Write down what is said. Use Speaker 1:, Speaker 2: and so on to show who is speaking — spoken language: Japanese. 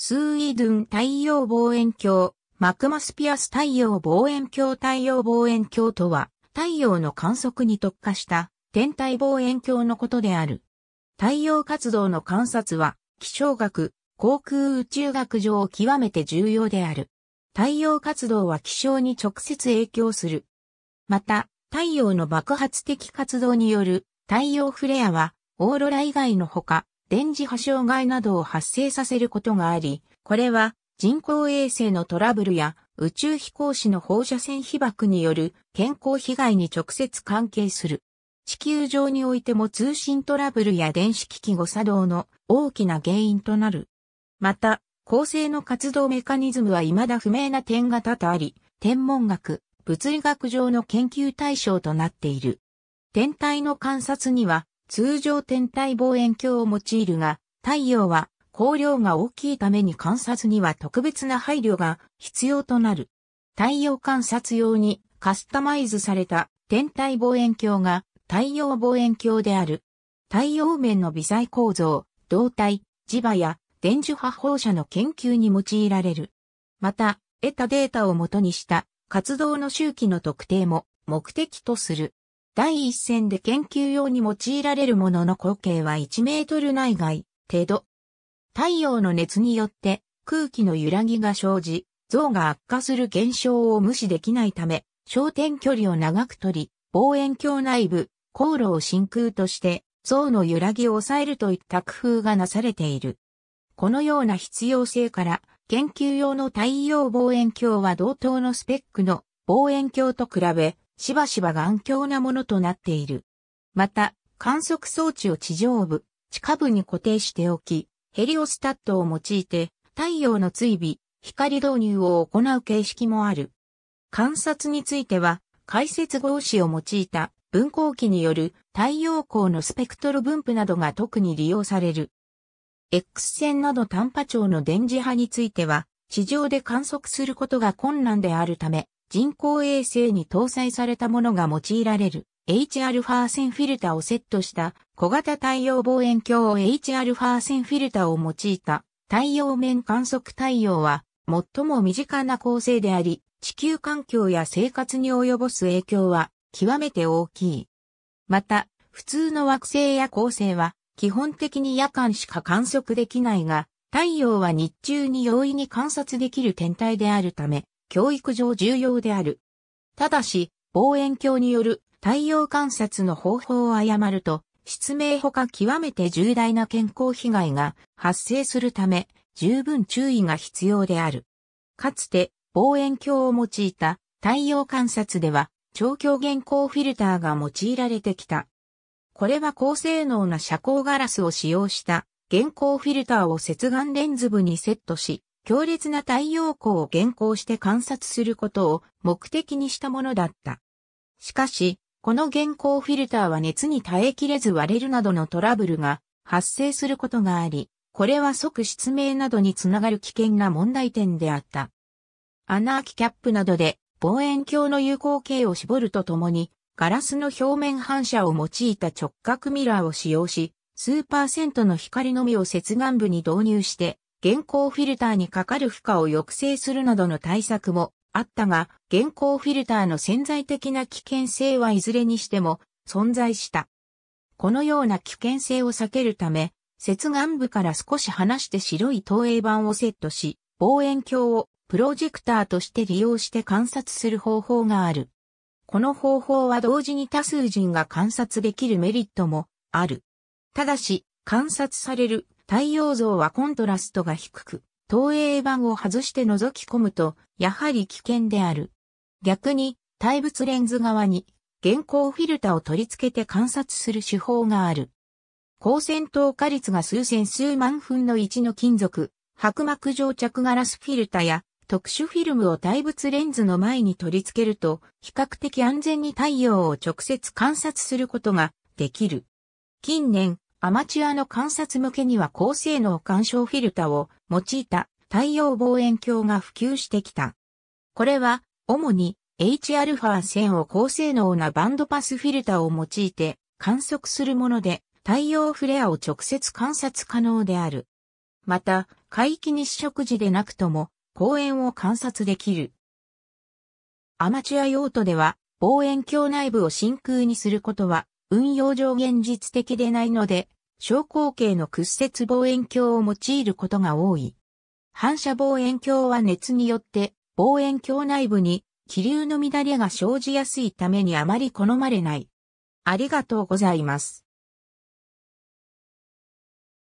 Speaker 1: スーイドゥン太陽望遠鏡、マクマスピアス太陽望遠鏡太陽望遠鏡とは、太陽の観測に特化した天体望遠鏡のことである。太陽活動の観察は、気象学、航空宇宙学上極めて重要である。太陽活動は気象に直接影響する。また、太陽の爆発的活動による太陽フレアは、オーロラ以外のほか、電磁波障害などを発生させることがあり、これは人工衛星のトラブルや宇宙飛行士の放射線被曝による健康被害に直接関係する。地球上においても通信トラブルや電子機器誤作動の大きな原因となる。また、恒星の活動メカニズムは未だ不明な点が多々あり、天文学、物理学上の研究対象となっている。天体の観察には通常天体望遠鏡を用いるが、太陽は光量が大きいために観察には特別な配慮が必要となる。太陽観察用にカスタマイズされた天体望遠鏡が太陽望遠鏡である。太陽面の微細構造、胴体、磁場や電磁波放射の研究に用いられる。また、得たデータをもとにした活動の周期の特定も目的とする。第一線で研究用に用いられるものの口径は1メートル内外程度。太陽の熱によって空気の揺らぎが生じ、像が悪化する現象を無視できないため、焦点距離を長く取り、望遠鏡内部、航路を真空として像の揺らぎを抑えるといった工夫がなされている。このような必要性から、研究用の太陽望遠鏡は同等のスペックの望遠鏡と比べ、しばしば頑強なものとなっている。また、観測装置を地上部、地下部に固定しておき、ヘリオスタットを用いて太陽の追尾、光導入を行う形式もある。観察については、解説合子を用いた分光器による太陽光のスペクトル分布などが特に利用される。X 線など短波長の電磁波については、地上で観測することが困難であるため、人工衛星に搭載されたものが用いられる Hα 0フィルタをセットした小型太陽望遠鏡 Hα 0フィルタを用いた太陽面観測太陽は最も身近な構成であり、地球環境や生活に及ぼす影響は極めて大きい。また、普通の惑星や恒星は基本的に夜間しか観測できないが、太陽は日中に容易に観察できる天体であるため、教育上重要である。ただし、望遠鏡による太陽観察の方法を誤ると、失明ほか極めて重大な健康被害が発生するため、十分注意が必要である。かつて、望遠鏡を用いた太陽観察では、超強原光フィルターが用いられてきた。これは高性能な遮光ガラスを使用した原光フィルターを接眼レンズ部にセットし、強烈な太陽光を現行して観察することを目的にしたものだった。しかし、この現行フィルターは熱に耐えきれず割れるなどのトラブルが発生することがあり、これは即失明などにつながる危険な問題点であった。アナーキキャップなどで望遠鏡の有効形を絞るとともに、ガラスの表面反射を用いた直角ミラーを使用し、数パーセントの光のみを接眼部に導入して、現行フィルターにかかる負荷を抑制するなどの対策もあったが、現行フィルターの潜在的な危険性はいずれにしても存在した。このような危険性を避けるため、接岸部から少し離して白い投影板をセットし、望遠鏡をプロジェクターとして利用して観察する方法がある。この方法は同時に多数人が観察できるメリットもある。ただし、観察される太陽像はコントラストが低く、投影板を外して覗き込むと、やはり危険である。逆に、対物レンズ側に、現行フィルタを取り付けて観察する手法がある。光線透過率が数千数万分の1の金属、薄膜蒸着ガラスフィルタや、特殊フィルムを対物レンズの前に取り付けると、比較的安全に太陽を直接観察することができる。近年、アマチュアの観察向けには高性能干渉フィルタを用いた太陽望遠鏡が普及してきた。これは主に Hα1000 を高性能なバンドパスフィルタを用いて観測するもので太陽フレアを直接観察可能である。また、海域日食時でなくとも公園を観察できる。アマチュア用途では望遠鏡内部を真空にすることは運用上現実的でないので、小口径の屈折望遠鏡を用いることが多い。反射望遠鏡は熱によって望遠鏡内部に気流の乱れが生じやすいためにあまり好まれない。ありがとうございます。